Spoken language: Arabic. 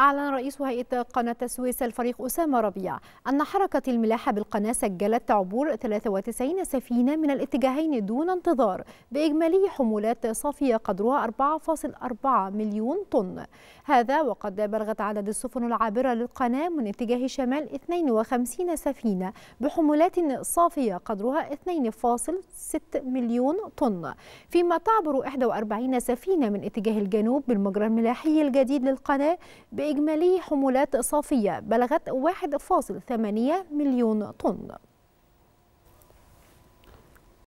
أعلن رئيس هيئة قناة السويس الفريق أسامة ربيع أن حركة الملاحة بالقناة سجلت عبور 93 سفينة من الاتجاهين دون انتظار بإجمالي حمولات صافية قدرها 4.4 مليون طن هذا وقد بلغت عدد السفن العابرة للقناة من اتجاه شمال 52 سفينة بحمولات صافية قدرها 2.6 مليون طن فيما تعبر 41 سفينة من اتجاه الجنوب بالمجرى الملاحي الجديد للقناة بإجمالي وإجمالي حمولات صافية بلغت 1.8 مليون طن